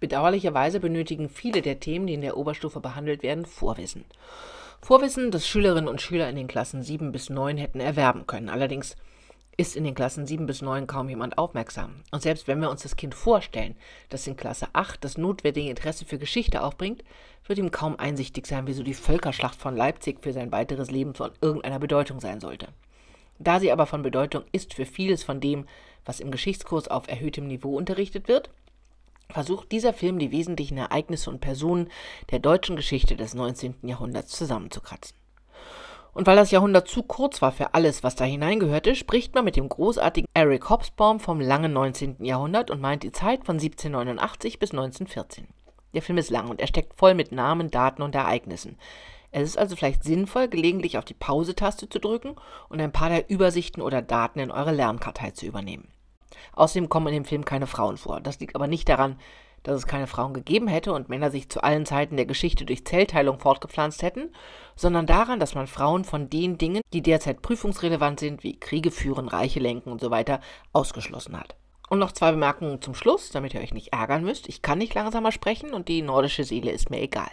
Bedauerlicherweise benötigen viele der Themen, die in der Oberstufe behandelt werden, Vorwissen. Vorwissen, das Schülerinnen und Schüler in den Klassen 7 bis 9 hätten erwerben können. Allerdings ist in den Klassen 7 bis 9 kaum jemand aufmerksam. Und selbst wenn wir uns das Kind vorstellen, das in Klasse 8 das notwendige Interesse für Geschichte aufbringt, wird ihm kaum einsichtig sein, wieso die Völkerschlacht von Leipzig für sein weiteres Leben von irgendeiner Bedeutung sein sollte. Da sie aber von Bedeutung ist für vieles von dem, was im Geschichtskurs auf erhöhtem Niveau unterrichtet wird, versucht dieser Film die wesentlichen Ereignisse und Personen der deutschen Geschichte des 19. Jahrhunderts zusammenzukratzen. Und weil das Jahrhundert zu kurz war für alles, was da hineingehörte, spricht man mit dem großartigen Eric Hobsbawm vom langen 19. Jahrhundert und meint die Zeit von 1789 bis 1914. Der Film ist lang und er steckt voll mit Namen, Daten und Ereignissen. Es ist also vielleicht sinnvoll, gelegentlich auf die Pause-Taste zu drücken und ein paar der Übersichten oder Daten in eure Lernkartei zu übernehmen. Außerdem kommen in dem Film keine Frauen vor. Das liegt aber nicht daran, dass es keine Frauen gegeben hätte und Männer sich zu allen Zeiten der Geschichte durch Zellteilung fortgepflanzt hätten, sondern daran, dass man Frauen von den Dingen, die derzeit prüfungsrelevant sind, wie Kriege führen, Reiche lenken und so weiter, ausgeschlossen hat. Und noch zwei Bemerkungen zum Schluss, damit ihr euch nicht ärgern müsst. Ich kann nicht langsamer sprechen und die nordische Seele ist mir egal.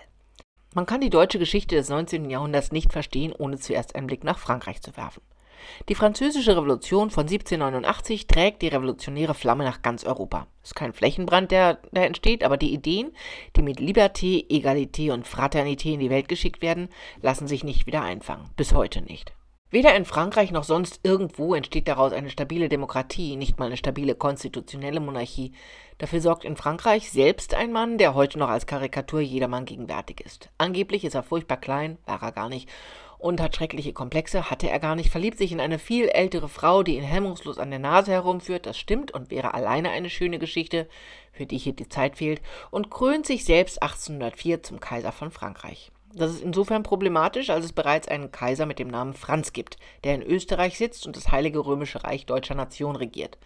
Man kann die deutsche Geschichte des 19. Jahrhunderts nicht verstehen, ohne zuerst einen Blick nach Frankreich zu werfen. Die Französische Revolution von 1789 trägt die revolutionäre Flamme nach ganz Europa. Es ist kein Flächenbrand, der da entsteht, aber die Ideen, die mit Liberté, Egalité und Fraternité in die Welt geschickt werden, lassen sich nicht wieder einfangen. Bis heute nicht. Weder in Frankreich noch sonst irgendwo entsteht daraus eine stabile Demokratie, nicht mal eine stabile konstitutionelle Monarchie. Dafür sorgt in Frankreich selbst ein Mann, der heute noch als Karikatur jedermann gegenwärtig ist. Angeblich ist er furchtbar klein, war er gar nicht, und hat schreckliche Komplexe, hatte er gar nicht, verliebt sich in eine viel ältere Frau, die ihn hemmungslos an der Nase herumführt, das stimmt und wäre alleine eine schöne Geschichte, für die hier die Zeit fehlt, und krönt sich selbst 1804 zum Kaiser von Frankreich. Das ist insofern problematisch, als es bereits einen Kaiser mit dem Namen Franz gibt, der in Österreich sitzt und das Heilige Römische Reich deutscher Nation regiert.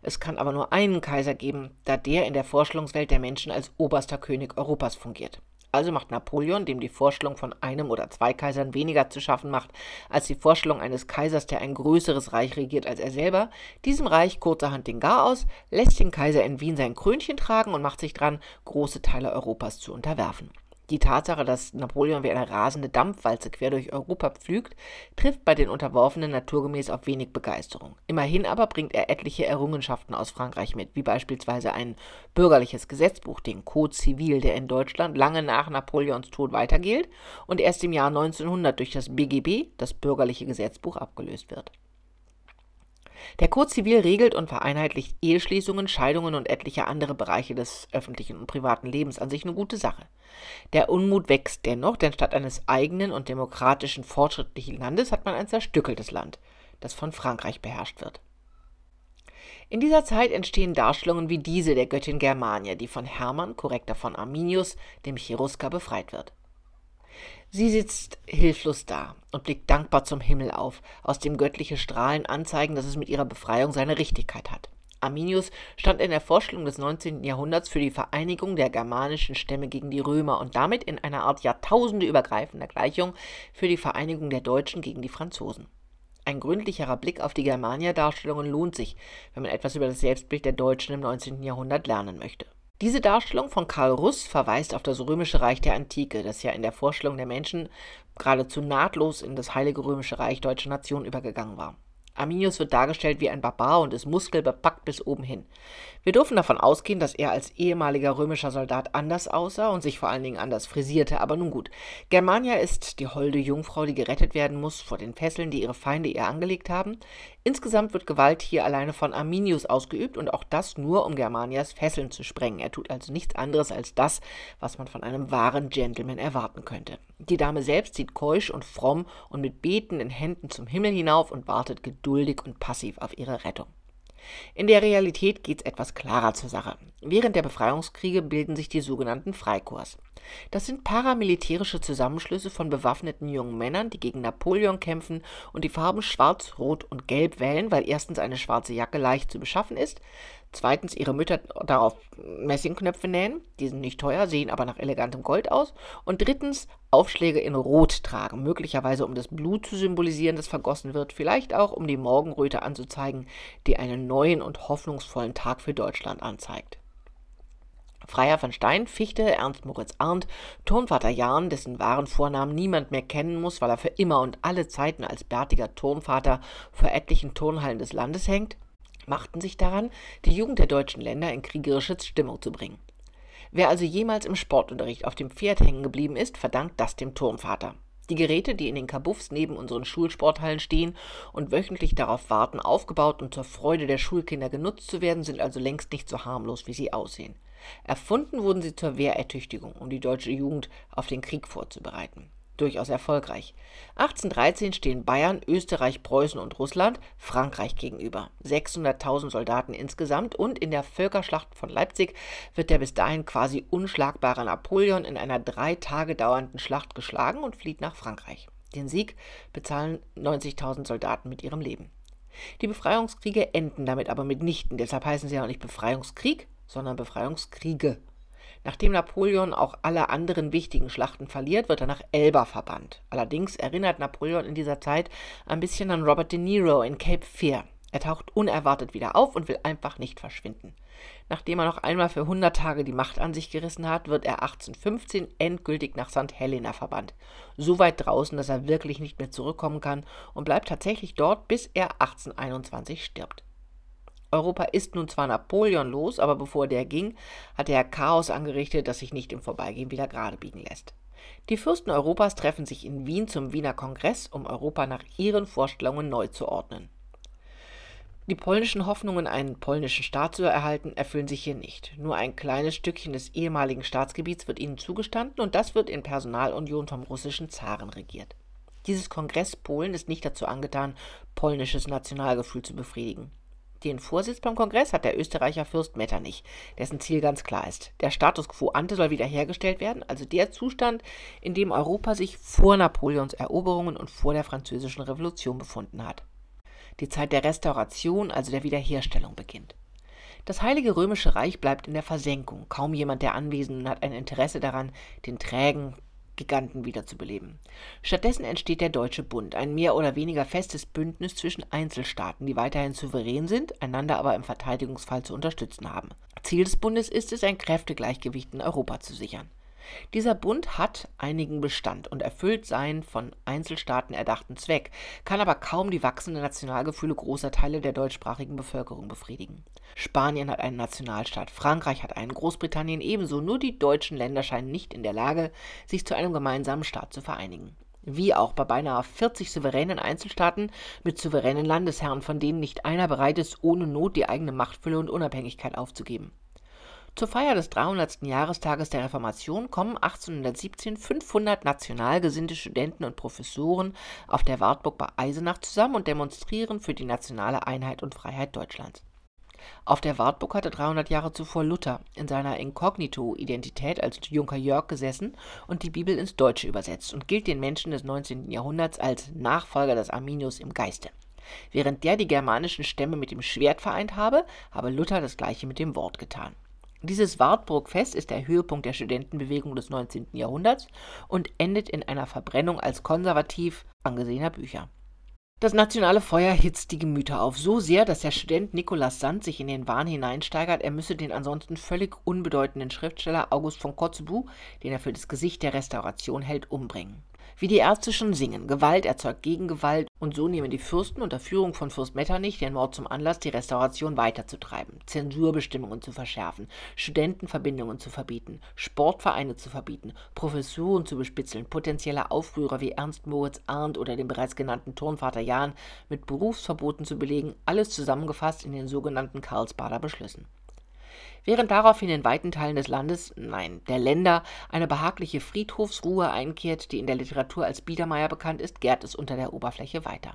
Es kann aber nur einen Kaiser geben, da der in der Vorstellungswelt der Menschen als oberster König Europas fungiert. Also macht Napoleon, dem die Vorstellung von einem oder zwei Kaisern weniger zu schaffen macht, als die Vorstellung eines Kaisers, der ein größeres Reich regiert als er selber, diesem Reich kurzerhand den Gar aus, lässt den Kaiser in Wien sein Krönchen tragen und macht sich dran, große Teile Europas zu unterwerfen. Die Tatsache, dass Napoleon wie eine rasende Dampfwalze quer durch Europa pflügt, trifft bei den Unterworfenen naturgemäß auf wenig Begeisterung. Immerhin aber bringt er etliche Errungenschaften aus Frankreich mit, wie beispielsweise ein bürgerliches Gesetzbuch, den Code Civil, der in Deutschland lange nach Napoleons Tod weitergilt und erst im Jahr 1900 durch das BGB, das bürgerliche Gesetzbuch, abgelöst wird. Der Code Zivil regelt und vereinheitlicht Eheschließungen, Scheidungen und etliche andere Bereiche des öffentlichen und privaten Lebens an sich eine gute Sache. Der Unmut wächst dennoch, denn statt eines eigenen und demokratischen fortschrittlichen Landes hat man ein zerstückeltes Land, das von Frankreich beherrscht wird. In dieser Zeit entstehen Darstellungen wie diese der Göttin Germania, die von Hermann, korrekter von Arminius, dem Cherusker, befreit wird. Sie sitzt hilflos da und blickt dankbar zum Himmel auf, aus dem göttliche Strahlen anzeigen, dass es mit ihrer Befreiung seine Richtigkeit hat. Arminius stand in der Vorstellung des 19. Jahrhunderts für die Vereinigung der germanischen Stämme gegen die Römer und damit in einer Art jahrtausendeübergreifender Gleichung für die Vereinigung der Deutschen gegen die Franzosen. Ein gründlicherer Blick auf die Germania-Darstellungen lohnt sich, wenn man etwas über das Selbstbild der Deutschen im 19. Jahrhundert lernen möchte. Diese Darstellung von Karl Russ verweist auf das römische Reich der Antike, das ja in der Vorstellung der Menschen geradezu nahtlos in das Heilige Römische Reich deutscher Nation übergegangen war Arminius wird dargestellt wie ein Barbar und ist muskelbepackt bis oben hin. Wir dürfen davon ausgehen, dass er als ehemaliger römischer Soldat anders aussah und sich vor allen Dingen anders frisierte, aber nun gut. Germania ist die holde Jungfrau, die gerettet werden muss vor den Fesseln, die ihre Feinde ihr angelegt haben. Insgesamt wird Gewalt hier alleine von Arminius ausgeübt und auch das nur, um Germanias Fesseln zu sprengen. Er tut also nichts anderes als das, was man von einem wahren Gentleman erwarten könnte. Die Dame selbst sieht keusch und fromm und mit betenden Händen zum Himmel hinauf und wartet geduldig geduldig und passiv auf ihre Rettung. In der Realität geht es etwas klarer zur Sache. Während der Befreiungskriege bilden sich die sogenannten Freikorps. Das sind paramilitärische Zusammenschlüsse von bewaffneten jungen Männern, die gegen Napoleon kämpfen und die Farben Schwarz, Rot und Gelb wählen, weil erstens eine schwarze Jacke leicht zu beschaffen ist, zweitens ihre Mütter darauf Messingknöpfe nähen, die sind nicht teuer, sehen aber nach elegantem Gold aus, und drittens Aufschläge in Rot tragen, möglicherweise um das Blut zu symbolisieren, das vergossen wird, vielleicht auch um die Morgenröte anzuzeigen, die einen neuen und hoffnungsvollen Tag für Deutschland anzeigt. Freier von Stein, Fichte, Ernst Moritz Arndt, Turnvater Jahn, dessen wahren Vornamen niemand mehr kennen muss, weil er für immer und alle Zeiten als bärtiger Turnvater vor etlichen Turnhallen des Landes hängt, machten sich daran, die Jugend der deutschen Länder in kriegerische Stimmung zu bringen. Wer also jemals im Sportunterricht auf dem Pferd hängen geblieben ist, verdankt das dem Turnvater. Die Geräte, die in den Kabuffs neben unseren Schulsporthallen stehen und wöchentlich darauf warten, aufgebaut und zur Freude der Schulkinder genutzt zu werden, sind also längst nicht so harmlos, wie sie aussehen. Erfunden wurden sie zur Wehrertüchtigung, um die deutsche Jugend auf den Krieg vorzubereiten. Durchaus erfolgreich. 1813 stehen Bayern, Österreich, Preußen und Russland Frankreich gegenüber. 600.000 Soldaten insgesamt und in der Völkerschlacht von Leipzig wird der bis dahin quasi unschlagbare Napoleon in einer drei Tage dauernden Schlacht geschlagen und flieht nach Frankreich. Den Sieg bezahlen 90.000 Soldaten mit ihrem Leben. Die Befreiungskriege enden damit aber mitnichten, deshalb heißen sie ja auch nicht Befreiungskrieg, sondern Befreiungskriege. Nachdem Napoleon auch alle anderen wichtigen Schlachten verliert, wird er nach Elba verbannt. Allerdings erinnert Napoleon in dieser Zeit ein bisschen an Robert De Niro in Cape Fear. Er taucht unerwartet wieder auf und will einfach nicht verschwinden. Nachdem er noch einmal für 100 Tage die Macht an sich gerissen hat, wird er 1815 endgültig nach St. Helena verbannt. So weit draußen, dass er wirklich nicht mehr zurückkommen kann und bleibt tatsächlich dort, bis er 1821 stirbt. Europa ist nun zwar Napoleon los, aber bevor der ging, hat er Chaos angerichtet, das sich nicht im Vorbeigehen wieder gerade biegen lässt. Die Fürsten Europas treffen sich in Wien zum Wiener Kongress, um Europa nach ihren Vorstellungen neu zu ordnen. Die polnischen Hoffnungen, einen polnischen Staat zu erhalten, erfüllen sich hier nicht. Nur ein kleines Stückchen des ehemaligen Staatsgebiets wird ihnen zugestanden und das wird in Personalunion vom russischen Zaren regiert. Dieses Kongress Polen ist nicht dazu angetan, polnisches Nationalgefühl zu befriedigen. Den Vorsitz beim Kongress hat der Österreicher Fürst Metternich, dessen Ziel ganz klar ist. Der Status quo ante soll wiederhergestellt werden, also der Zustand, in dem Europa sich vor Napoleons Eroberungen und vor der Französischen Revolution befunden hat. Die Zeit der Restauration, also der Wiederherstellung, beginnt. Das Heilige Römische Reich bleibt in der Versenkung. Kaum jemand der Anwesenden hat ein Interesse daran, den trägen, Giganten wiederzubeleben. Stattdessen entsteht der Deutsche Bund, ein mehr oder weniger festes Bündnis zwischen Einzelstaaten, die weiterhin souverän sind, einander aber im Verteidigungsfall zu unterstützen haben. Ziel des Bundes ist es, ein Kräftegleichgewicht in Europa zu sichern. Dieser Bund hat einigen Bestand und erfüllt seinen von Einzelstaaten erdachten Zweck, kann aber kaum die wachsenden Nationalgefühle großer Teile der deutschsprachigen Bevölkerung befriedigen. Spanien hat einen Nationalstaat, Frankreich hat einen, Großbritannien ebenso, nur die deutschen Länder scheinen nicht in der Lage, sich zu einem gemeinsamen Staat zu vereinigen wie auch bei beinahe 40 souveränen Einzelstaaten mit souveränen Landesherren, von denen nicht einer bereit ist, ohne Not die eigene Machtfülle und Unabhängigkeit aufzugeben. Zur Feier des 300. Jahrestages der Reformation kommen 1817 500 national gesinnte Studenten und Professoren auf der Wartburg bei Eisenach zusammen und demonstrieren für die nationale Einheit und Freiheit Deutschlands. Auf der Wartburg hatte 300 Jahre zuvor Luther in seiner Inkognito-Identität als Junker Jörg gesessen und die Bibel ins Deutsche übersetzt und gilt den Menschen des 19. Jahrhunderts als Nachfolger des Arminius im Geiste. Während der die germanischen Stämme mit dem Schwert vereint habe, habe Luther das gleiche mit dem Wort getan. Dieses Wartburgfest ist der Höhepunkt der Studentenbewegung des 19. Jahrhunderts und endet in einer Verbrennung als konservativ angesehener Bücher. Das nationale Feuer hitzt die Gemüter auf, so sehr, dass der Student Nikolaus Sand sich in den Wahn hineinsteigert, er müsse den ansonsten völlig unbedeutenden Schriftsteller August von Kotzebue, den er für das Gesicht der Restauration hält, umbringen. Wie die Ärzte schon singen, Gewalt erzeugt Gegengewalt und so nehmen die Fürsten unter Führung von Fürst Metternich den Mord zum Anlass, die Restauration weiterzutreiben, Zensurbestimmungen zu verschärfen, Studentenverbindungen zu verbieten, Sportvereine zu verbieten, Professuren zu bespitzeln, potenzielle Aufrührer wie Ernst Moritz Arndt oder den bereits genannten Turnvater Jahn mit Berufsverboten zu belegen, alles zusammengefasst in den sogenannten Karlsbader Beschlüssen. Während daraufhin in weiten Teilen des Landes, nein, der Länder, eine behagliche Friedhofsruhe einkehrt, die in der Literatur als Biedermeier bekannt ist, gärt es unter der Oberfläche weiter.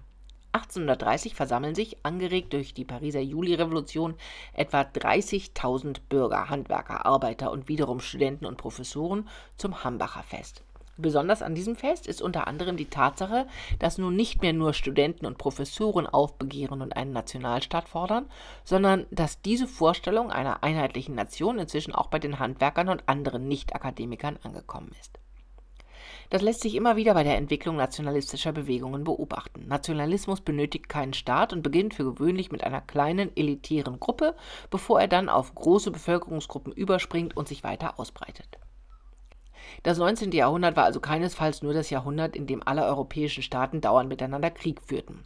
1830 versammeln sich, angeregt durch die Pariser Julirevolution, etwa 30.000 Bürger, Handwerker, Arbeiter und wiederum Studenten und Professoren zum Hambacher Fest. Besonders an diesem Fest ist unter anderem die Tatsache, dass nun nicht mehr nur Studenten und Professoren aufbegehren und einen Nationalstaat fordern, sondern dass diese Vorstellung einer einheitlichen Nation inzwischen auch bei den Handwerkern und anderen Nicht-Akademikern angekommen ist. Das lässt sich immer wieder bei der Entwicklung nationalistischer Bewegungen beobachten. Nationalismus benötigt keinen Staat und beginnt für gewöhnlich mit einer kleinen elitären Gruppe, bevor er dann auf große Bevölkerungsgruppen überspringt und sich weiter ausbreitet. Das 19. Jahrhundert war also keinesfalls nur das Jahrhundert, in dem alle europäischen Staaten dauernd miteinander Krieg führten.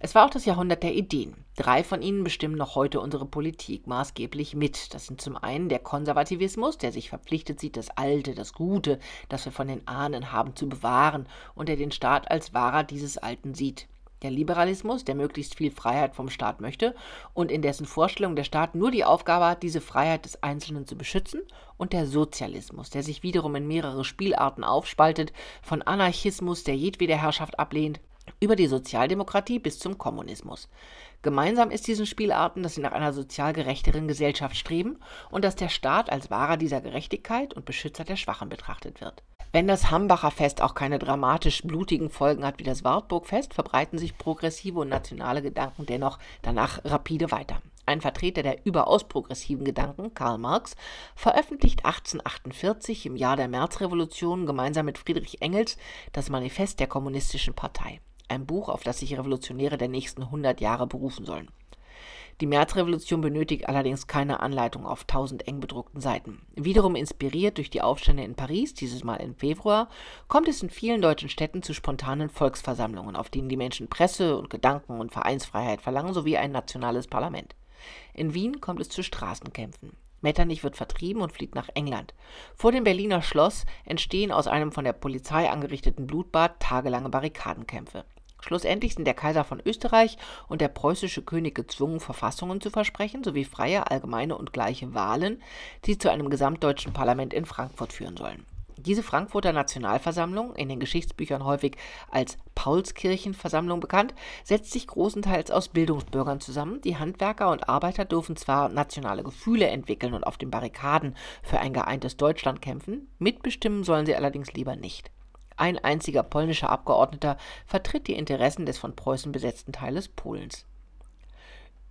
Es war auch das Jahrhundert der Ideen. Drei von ihnen bestimmen noch heute unsere Politik maßgeblich mit. Das sind zum einen der Konservativismus, der sich verpflichtet sieht, das Alte, das Gute, das wir von den Ahnen haben, zu bewahren und der den Staat als Wahrer dieses Alten sieht. Der Liberalismus, der möglichst viel Freiheit vom Staat möchte und in dessen Vorstellung der Staat nur die Aufgabe hat, diese Freiheit des Einzelnen zu beschützen, und der Sozialismus, der sich wiederum in mehrere Spielarten aufspaltet, von Anarchismus, der jedwede Herrschaft ablehnt, über die Sozialdemokratie bis zum Kommunismus. Gemeinsam ist diesen Spielarten, dass sie nach einer sozial gerechteren Gesellschaft streben und dass der Staat als Wahrer dieser Gerechtigkeit und Beschützer der Schwachen betrachtet wird. Wenn das Hambacher Fest auch keine dramatisch blutigen Folgen hat wie das Wartburgfest, verbreiten sich progressive und nationale Gedanken dennoch danach rapide weiter. Ein Vertreter der überaus progressiven Gedanken, Karl Marx, veröffentlicht 1848 im Jahr der Märzrevolution gemeinsam mit Friedrich Engels das Manifest der Kommunistischen Partei, ein Buch, auf das sich Revolutionäre der nächsten 100 Jahre berufen sollen. Die Märzrevolution benötigt allerdings keine Anleitung auf tausend eng bedruckten Seiten. Wiederum inspiriert durch die Aufstände in Paris, dieses Mal im Februar, kommt es in vielen deutschen Städten zu spontanen Volksversammlungen, auf denen die Menschen Presse und Gedanken und Vereinsfreiheit verlangen sowie ein nationales Parlament. In Wien kommt es zu Straßenkämpfen. Metternich wird vertrieben und flieht nach England. Vor dem Berliner Schloss entstehen aus einem von der Polizei angerichteten Blutbad tagelange Barrikadenkämpfe. Schlussendlich sind der Kaiser von Österreich und der preußische König gezwungen, Verfassungen zu versprechen, sowie freie, allgemeine und gleiche Wahlen, die zu einem gesamtdeutschen Parlament in Frankfurt führen sollen. Diese Frankfurter Nationalversammlung, in den Geschichtsbüchern häufig als Paulskirchenversammlung bekannt, setzt sich großenteils aus Bildungsbürgern zusammen. Die Handwerker und Arbeiter dürfen zwar nationale Gefühle entwickeln und auf den Barrikaden für ein geeintes Deutschland kämpfen, mitbestimmen sollen sie allerdings lieber nicht. Ein einziger polnischer Abgeordneter vertritt die Interessen des von Preußen besetzten Teiles Polens.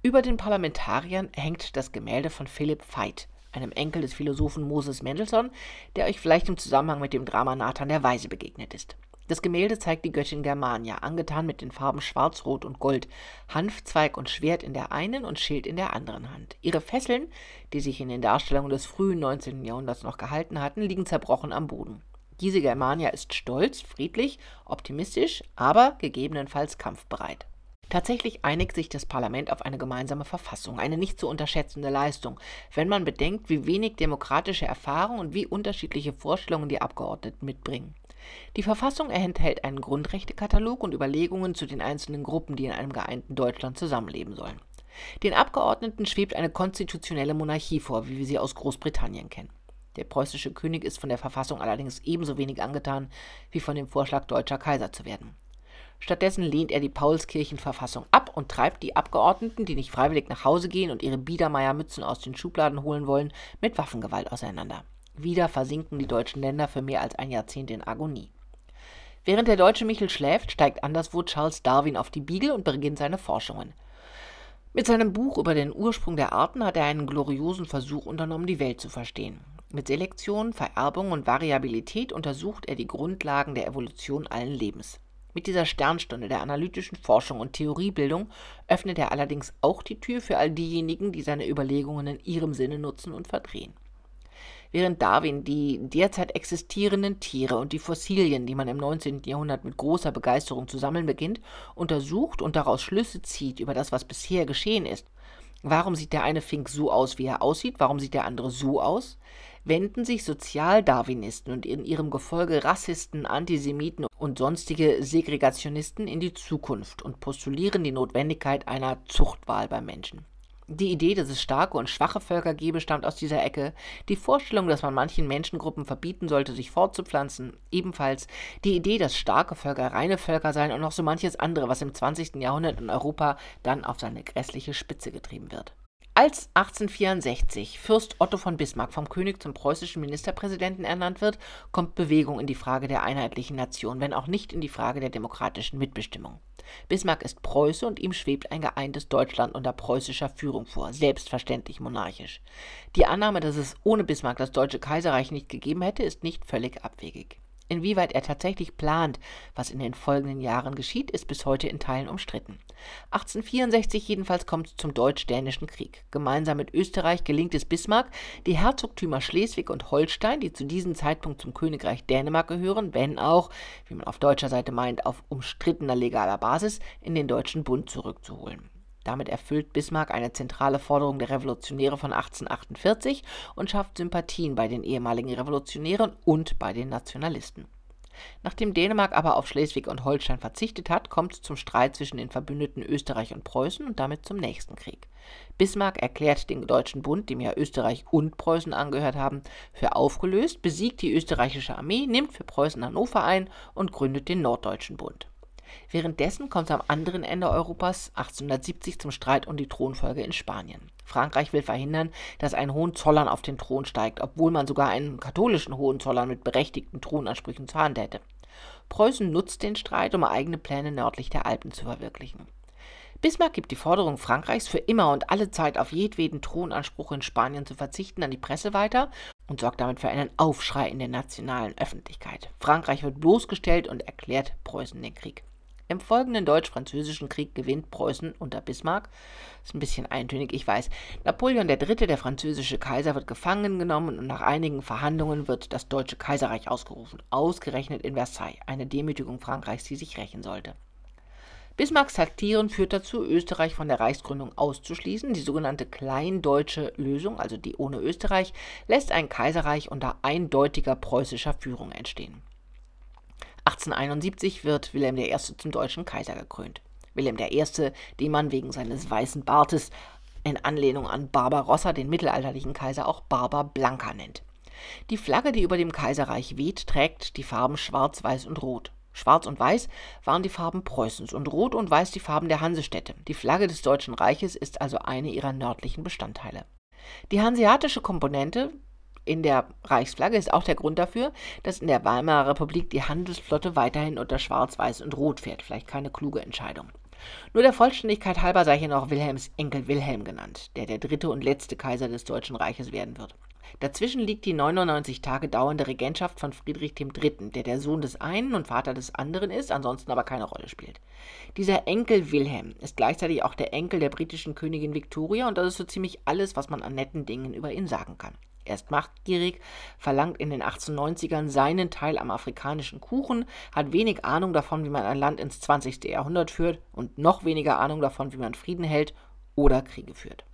Über den Parlamentariern hängt das Gemälde von Philipp Veit, einem Enkel des Philosophen Moses Mendelssohn, der euch vielleicht im Zusammenhang mit dem Drama Nathan der Weise begegnet ist. Das Gemälde zeigt die Göttin Germania, angetan mit den Farben Schwarz, Rot und Gold, Hanfzweig und Schwert in der einen und Schild in der anderen Hand. Ihre Fesseln, die sich in den Darstellungen des frühen 19. Jahrhunderts noch gehalten hatten, liegen zerbrochen am Boden. Diese Germania ist stolz, friedlich, optimistisch, aber gegebenenfalls kampfbereit. Tatsächlich einigt sich das Parlament auf eine gemeinsame Verfassung, eine nicht zu unterschätzende Leistung, wenn man bedenkt, wie wenig demokratische Erfahrung und wie unterschiedliche Vorstellungen die Abgeordneten mitbringen. Die Verfassung enthält einen Grundrechtekatalog und Überlegungen zu den einzelnen Gruppen, die in einem geeinten Deutschland zusammenleben sollen. Den Abgeordneten schwebt eine konstitutionelle Monarchie vor, wie wir sie aus Großbritannien kennen. Der preußische König ist von der Verfassung allerdings ebenso wenig angetan wie von dem Vorschlag, deutscher Kaiser zu werden. Stattdessen lehnt er die Paulskirchenverfassung ab und treibt die Abgeordneten, die nicht freiwillig nach Hause gehen und ihre Biedermeiermützen aus den Schubladen holen wollen, mit Waffengewalt auseinander. Wieder versinken die deutschen Länder für mehr als ein Jahrzehnt in Agonie. Während der deutsche Michel schläft, steigt anderswo Charles Darwin auf die Biegel und beginnt seine Forschungen. Mit seinem Buch über den Ursprung der Arten hat er einen gloriosen Versuch unternommen, die Welt zu verstehen. Mit Selektion, Vererbung und Variabilität untersucht er die Grundlagen der Evolution allen Lebens. Mit dieser Sternstunde der analytischen Forschung und Theoriebildung öffnet er allerdings auch die Tür für all diejenigen, die seine Überlegungen in ihrem Sinne nutzen und verdrehen. Während Darwin die derzeit existierenden Tiere und die Fossilien, die man im 19. Jahrhundert mit großer Begeisterung zu sammeln beginnt, untersucht und daraus Schlüsse zieht über das, was bisher geschehen ist, Warum sieht der eine Fink so aus, wie er aussieht? Warum sieht der andere so aus? wenden sich Sozialdarwinisten und in ihrem Gefolge Rassisten, Antisemiten und sonstige Segregationisten in die Zukunft und postulieren die Notwendigkeit einer Zuchtwahl bei Menschen. Die Idee, dass es starke und schwache Völker gebe, stammt aus dieser Ecke. Die Vorstellung, dass man manchen Menschengruppen verbieten sollte, sich fortzupflanzen, ebenfalls. Die Idee, dass starke Völker reine Völker seien und noch so manches andere, was im 20. Jahrhundert in Europa dann auf seine grässliche Spitze getrieben wird. Als 1864 Fürst Otto von Bismarck vom König zum preußischen Ministerpräsidenten ernannt wird, kommt Bewegung in die Frage der einheitlichen Nation, wenn auch nicht in die Frage der demokratischen Mitbestimmung. Bismarck ist Preuße und ihm schwebt ein geeintes Deutschland unter preußischer Führung vor, selbstverständlich monarchisch. Die Annahme, dass es ohne Bismarck das deutsche Kaiserreich nicht gegeben hätte, ist nicht völlig abwegig. Inwieweit er tatsächlich plant, was in den folgenden Jahren geschieht, ist bis heute in Teilen umstritten. 1864 jedenfalls kommt es zum Deutsch-Dänischen Krieg. Gemeinsam mit Österreich gelingt es Bismarck, die Herzogtümer Schleswig und Holstein, die zu diesem Zeitpunkt zum Königreich Dänemark gehören, wenn auch, wie man auf deutscher Seite meint, auf umstrittener legaler Basis, in den Deutschen Bund zurückzuholen. Damit erfüllt Bismarck eine zentrale Forderung der Revolutionäre von 1848 und schafft Sympathien bei den ehemaligen Revolutionären und bei den Nationalisten. Nachdem Dänemark aber auf Schleswig und Holstein verzichtet hat, kommt es zum Streit zwischen den Verbündeten Österreich und Preußen und damit zum nächsten Krieg. Bismarck erklärt den Deutschen Bund, dem ja Österreich und Preußen angehört haben, für aufgelöst, besiegt die österreichische Armee, nimmt für Preußen Hannover ein und gründet den Norddeutschen Bund. Währenddessen kommt es am anderen Ende Europas 1870 zum Streit um die Thronfolge in Spanien. Frankreich will verhindern, dass ein Hohenzollern auf den Thron steigt, obwohl man sogar einen katholischen Hohenzollern mit berechtigten Thronansprüchen zur Hand hätte. Preußen nutzt den Streit, um eigene Pläne nördlich der Alpen zu verwirklichen. Bismarck gibt die Forderung Frankreichs für immer und alle Zeit auf jedweden Thronanspruch in Spanien zu verzichten an die Presse weiter und sorgt damit für einen Aufschrei in der nationalen Öffentlichkeit. Frankreich wird bloßgestellt und erklärt Preußen den Krieg. Im folgenden Deutsch-Französischen Krieg gewinnt Preußen unter Bismarck. Ist ein bisschen eintönig, ich weiß. Napoleon III., der französische Kaiser, wird gefangen genommen und nach einigen Verhandlungen wird das Deutsche Kaiserreich ausgerufen, ausgerechnet in Versailles, eine Demütigung Frankreichs, die sich rächen sollte. Bismarcks Taktieren führt dazu, Österreich von der Reichsgründung auszuschließen. Die sogenannte Kleindeutsche Lösung, also die ohne Österreich, lässt ein Kaiserreich unter eindeutiger preußischer Führung entstehen. 1871 wird Wilhelm I. zum deutschen Kaiser gekrönt. Wilhelm I., den man wegen seines weißen Bartes in Anlehnung an Barbarossa, den mittelalterlichen Kaiser, auch Barbar Blanca nennt. Die Flagge, die über dem Kaiserreich weht, trägt die Farben Schwarz, Weiß und Rot. Schwarz und Weiß waren die Farben Preußens und Rot und Weiß die Farben der Hansestädte. Die Flagge des Deutschen Reiches ist also eine ihrer nördlichen Bestandteile. Die hanseatische Komponente in der Reichsflagge ist auch der Grund dafür, dass in der Weimarer Republik die Handelsflotte weiterhin unter Schwarz, Weiß und Rot fährt. Vielleicht keine kluge Entscheidung. Nur der Vollständigkeit halber sei hier noch Wilhelms Enkel Wilhelm genannt, der der dritte und letzte Kaiser des Deutschen Reiches werden wird. Dazwischen liegt die 99 Tage dauernde Regentschaft von Friedrich III., der der Sohn des einen und Vater des anderen ist, ansonsten aber keine Rolle spielt. Dieser Enkel Wilhelm ist gleichzeitig auch der Enkel der britischen Königin Victoria und das ist so ziemlich alles, was man an netten Dingen über ihn sagen kann. Er ist machtgierig, verlangt in den 1890ern seinen Teil am afrikanischen Kuchen, hat wenig Ahnung davon, wie man ein Land ins 20. Jahrhundert führt und noch weniger Ahnung davon, wie man Frieden hält oder Kriege führt.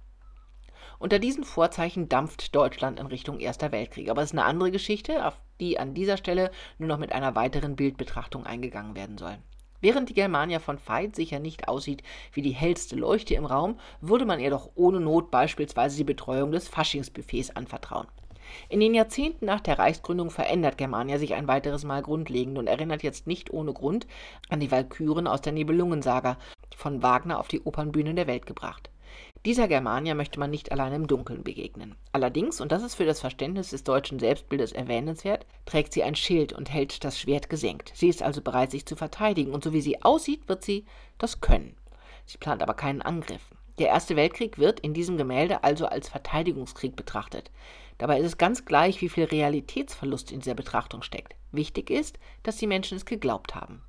Unter diesen Vorzeichen dampft Deutschland in Richtung Erster Weltkrieg. Aber es ist eine andere Geschichte, auf die an dieser Stelle nur noch mit einer weiteren Bildbetrachtung eingegangen werden soll. Während die Germania von Veit sicher nicht aussieht wie die hellste Leuchte im Raum, würde man ihr doch ohne Not beispielsweise die Betreuung des Faschingsbuffets anvertrauen. In den Jahrzehnten nach der Reichsgründung verändert Germania sich ein weiteres Mal grundlegend und erinnert jetzt nicht ohne Grund an die Walküren aus der Nibelungensaga, von Wagner auf die Opernbühne der Welt gebracht. Dieser Germania möchte man nicht allein im Dunkeln begegnen. Allerdings, und das ist für das Verständnis des deutschen Selbstbildes erwähnenswert, trägt sie ein Schild und hält das Schwert gesenkt. Sie ist also bereit, sich zu verteidigen, und so wie sie aussieht, wird sie das können. Sie plant aber keinen Angriff. Der Erste Weltkrieg wird in diesem Gemälde also als Verteidigungskrieg betrachtet. Dabei ist es ganz gleich, wie viel Realitätsverlust in dieser Betrachtung steckt. Wichtig ist, dass die Menschen es geglaubt haben.